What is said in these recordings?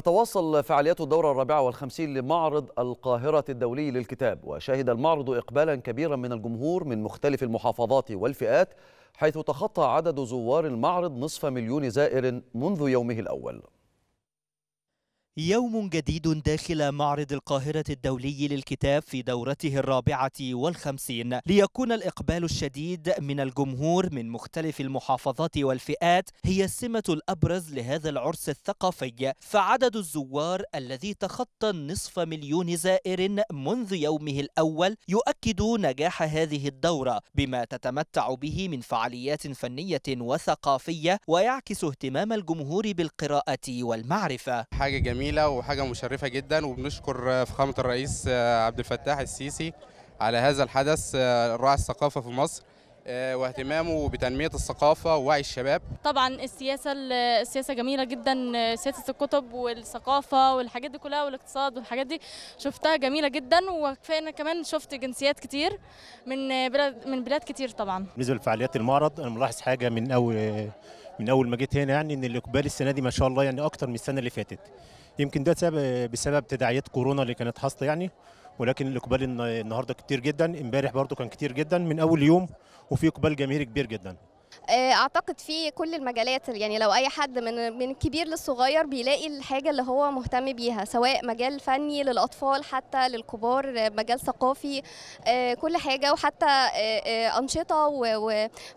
تتواصل فعاليات الدورة الرابعة والخمسين لمعرض القاهرة الدولي للكتاب وشهد المعرض إقبالا كبيرا من الجمهور من مختلف المحافظات والفئات حيث تخطى عدد زوار المعرض نصف مليون زائر منذ يومه الأول يوم جديد داخل معرض القاهرة الدولي للكتاب في دورته الرابعة والخمسين ليكون الإقبال الشديد من الجمهور من مختلف المحافظات والفئات هي السمة الأبرز لهذا العرس الثقافي فعدد الزوار الذي تخطى نصف مليون زائر منذ يومه الأول يؤكد نجاح هذه الدورة بما تتمتع به من فعاليات فنية وثقافية ويعكس اهتمام الجمهور بالقراءة والمعرفة حاجة جميلة جميله وحاجه مشرفه جدا وبنشكر آه، فخامه الرئيس آه، عبد الفتاح السيسي على هذا الحدث آه، راعي الثقافه في مصر واهتمامه بتنميه الثقافه ووعي الشباب طبعا السياسه السياسه جميله جدا سياسه الكتب والثقافه والحاجات دي كلها والاقتصاد والحاجات دي شفتها جميله جدا وكفايه انا كمان شفت جنسيات كتير من بلاد من بلاد كتير طبعا بالنسبه لفعاليات المعرض انا ملاحظ حاجه من اول من اول ما جيت هنا يعني ان الاقبال السنه دي ما شاء الله يعني اكتر من السنه اللي فاتت يمكن ده بسبب تداعيات كورونا اللي كانت حاصله يعني ولكن الاقبال النهارده كتير جدا امبارح برضو كان كتير جدا من اول يوم وفي اقبال جماهيري كبير جدا آه، اعتقد في كل المجالات يعني لو اي حد من من الكبير للصغير بيلاقي الحاجه اللي هو مهتم بيها سواء مجال فني للاطفال حتى للكبار مجال ثقافي آه، كل حاجه وحتى آه، انشطه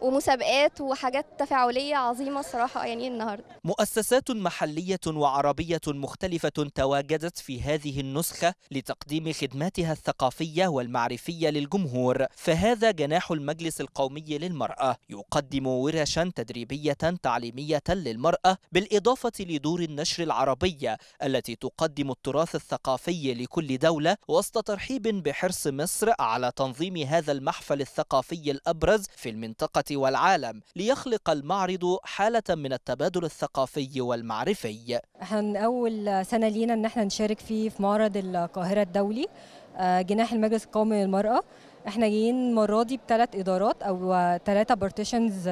ومسابقات وحاجات تفاعليه عظيمه الصراحه يعني النهارده مؤسسات محليه وعربيه مختلفه تواجدت في هذه النسخه لتقديم خدماتها الثقافيه والمعرفيه للجمهور فهذا جناح المجلس القومي للمراه يقدم ورشا تدريبية تعليمية للمرأة بالإضافة لدور النشر العربية التي تقدم التراث الثقافي لكل دولة وسط ترحيب بحرص مصر على تنظيم هذا المحفل الثقافي الأبرز في المنطقة والعالم ليخلق المعرض حالة من التبادل الثقافي والمعرفي احنا أول سنة لينا أن احنا نشارك فيه في معرض القاهرة الدولي آه، جناح المجلس القومي للمرأة احنا جايين المره دي بثلاث ادارات او ثلاثه آه، بارتيشنز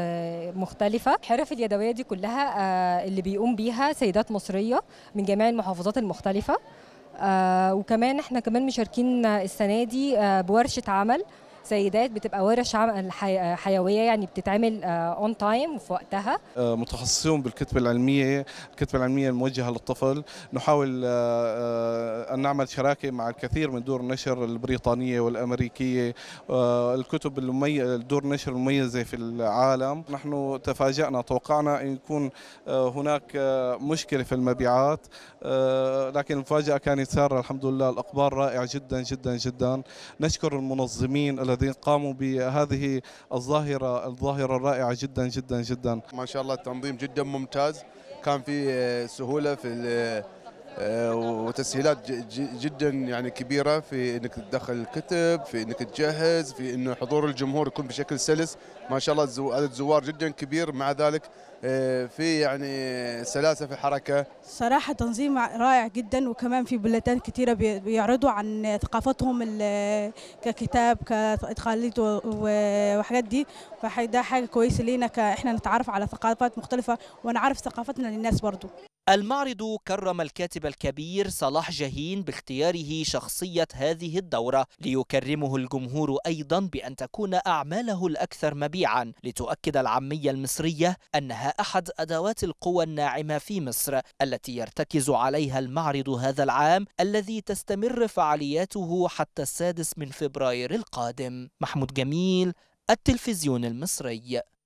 مختلفه الحرف اليدويه دي كلها آه، اللي بيقوم بيها سيدات مصريه من جميع المحافظات المختلفه آه، وكمان احنا كمان مشاركين السنه دي بورشه عمل سيدات بتبقى ورش عمل حيويه يعني بتتعمل اون تايم وفي وقتها آه، متخصصون بالكتب العلميه الكتب العلميه الموجهه للطفل نحاول آه، آه، ان نعمل شراكه مع الكثير من دور النشر البريطانيه والامريكيه الكتب المميز دور النشر المميزه في العالم نحن تفاجأنا توقعنا ان يكون هناك مشكله في المبيعات لكن المفاجاه كانت ساره الحمد لله الاقبال رائع جدا جدا جدا نشكر المنظمين الذين قاموا بهذه الظاهرة الظاهرة الرائعة جدا جدا جدا ما شاء الله التنظيم جدا ممتاز كان في سهولة في آه، وتسهيلات جدا يعني كبيره في انك تدخل الكتب في انك تجهز في انه حضور الجمهور يكون بشكل سلس ما شاء الله عدد الزوار جدا كبير مع ذلك آه، في يعني سلاسه في الحركه صراحه تنظيم رائع جدا وكمان في بلدان كثيره بيعرضوا عن ثقافتهم ككتاب كتقاليد وحاجات دي فده حاجه كويسه لينا احنا نتعرف على ثقافات مختلفه ونعرف ثقافتنا للناس برضو المعرض كرم الكاتب الكبير صلاح جاهين باختياره شخصية هذه الدورة ليكرمه الجمهور أيضا بأن تكون أعماله الأكثر مبيعا لتؤكد العامية المصرية أنها أحد أدوات القوى الناعمة في مصر التي يرتكز عليها المعرض هذا العام الذي تستمر فعالياته حتى السادس من فبراير القادم محمود جميل التلفزيون المصري